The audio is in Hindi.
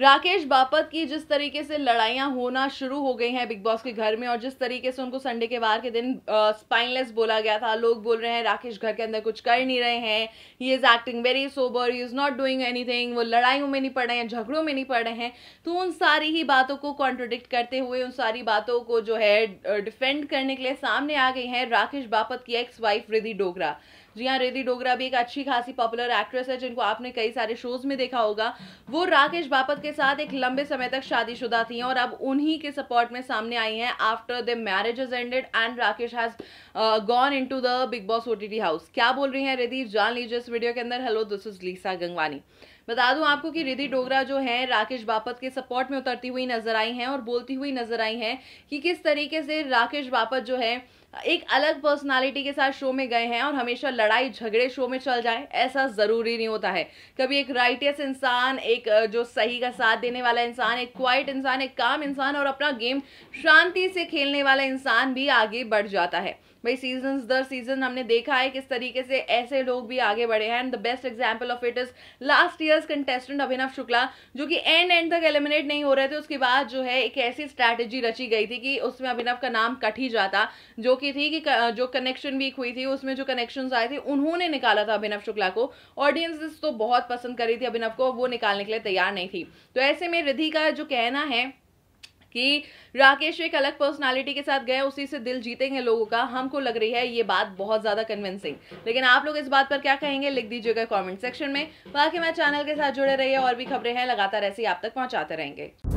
राकेश बापत की जिस तरीके से लड़ाइयाँ होना शुरू हो गई हैं बिग बॉस के घर में और जिस तरीके से उनको संडे के बार के दिन स्पाइनलेस बोला गया था लोग बोल रहे हैं राकेश घर के अंदर कुछ कर नहीं रहे हैं he is acting very sober he is not doing anything वो लड़ाइयों में नहीं पड़े हैं झगड़ों में नहीं पड़े हैं तो उन सारी ही बातों को कॉन्ट्रोडिक्ट करते हुए उन सारी बातों को जो है डिफेंड करने के लिए सामने आ गई हैं राकेश बापत की एक्स वाइफ रिधि डोगरा जी हाँ रिधि डोगरा भी एक अच्छी खासी पॉपुलर एक्ट्रेस है जिनको आपने कई सारे शोज में देखा होगा वो राकेश बापत के साथ एक लंबे समय तक शादीशुदा थी और अब उन्हीं के सपोर्ट में सामने आई हैं after the marriage is ended and Rakesh has gone in to the Bigg Boss ओ हाउस क्या बोल रही हैं रिधि जान लीजिए इस वीडियो के अंदर hello this is Lisa Gangwani बता दूं आपको कि रिधि डोगरा जो है राकेश बापत के सपोर्ट में उतरती हुई नजर आई हैं और बोलती हुई नजर आई हैं कि किस तरीके से राकेश बापत जो है एक अलग पर्सनालिटी के साथ शो में गए हैं और हमेशा लड़ाई झगड़े शो में चल जाए ऐसा ज़रूरी नहीं होता है कभी एक राइटियस इंसान एक uh, जो सही का साथ देने वाला इंसान एक क्वाइट इंसान एक काम इंसान और अपना गेम शांति से खेलने वाला इंसान भी आगे बढ़ जाता है भाई सीजन दर सीजन हमने देखा है किस तरीके से ऐसे लोग भी आगे बढ़े हैं and the best example of it is last year's contestant Abhinav Shukla जो कि एंड एंड तक एलिमिनेट नहीं हो रहे थे उसके बाद जो है एक ऐसी स्ट्रैटेजी रची गई थी कि उसमें अभिनव का नाम कट ही जाता जो कि थी कि जो कनेक्शन वीक हुई थी उसमें जो कनेक्शन आए थे उन्होंने निकाला था अभिनव शुक्ला को ऑडियंस तो बहुत पसंद करी थी अभिनव को वो निकालने के लिए तैयार नहीं थी तो ऐसे में रिधि का जो कहना है कि राकेश एक अलग पर्सनालिटी के साथ गए उसी से दिल जीतेंगे लोगों का हमको लग रही है ये बात बहुत ज़्यादा कन्विंसिंग लेकिन आप लोग इस बात पर क्या कहेंगे लिख दीजिएगा कॉमेंट सेक्शन में बाकी मैं चैनल के साथ जुड़े रहिए और भी खबरें हैं लगातार ऐसी आप तक पहुंचाते रहेंगे